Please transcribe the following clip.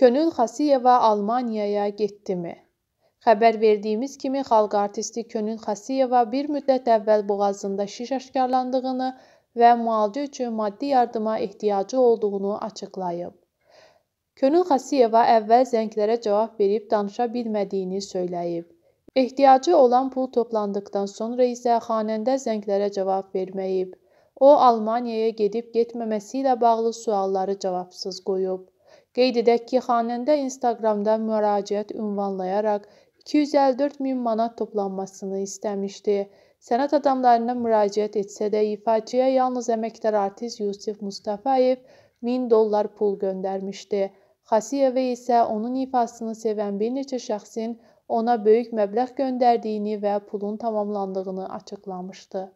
Könül Xasiyeva Almaniyaya getdimi? Xəbər verdiyimiz kimi xalq artisti Könül Xasiyeva bir müddət əvvəl boğazında şiş aşkarlandığını və müalicə üçün maddi yardıma ehtiyacı olduğunu açıqlayıb. Könül Xasiyeva əvvəl zənglərə cavab verib danışa bilmədiyini söyləyib. Ehtiyacı olan pul toplandıqdan sonra isə xanəndə zənglərə cavab verməyib. O, Almaniyaya gedib getməməsi ilə bağlı sualları cavabsız qoyub. Qeyd edək ki, xanəndə Instagramda müraciət ünvanlayaraq 254 min manat toplanmasını istəmişdi. Sənət adamlarına müraciət etsə də ifaçıya yalnız əməkdar artist Yusif Mustafayev 1000 dollar pul göndərmişdi. Xasiyevə isə onun ifasını sevən bir neçə şəxsin ona böyük məbləğ göndərdiyini və pulun tamamlandığını açıqlamışdı.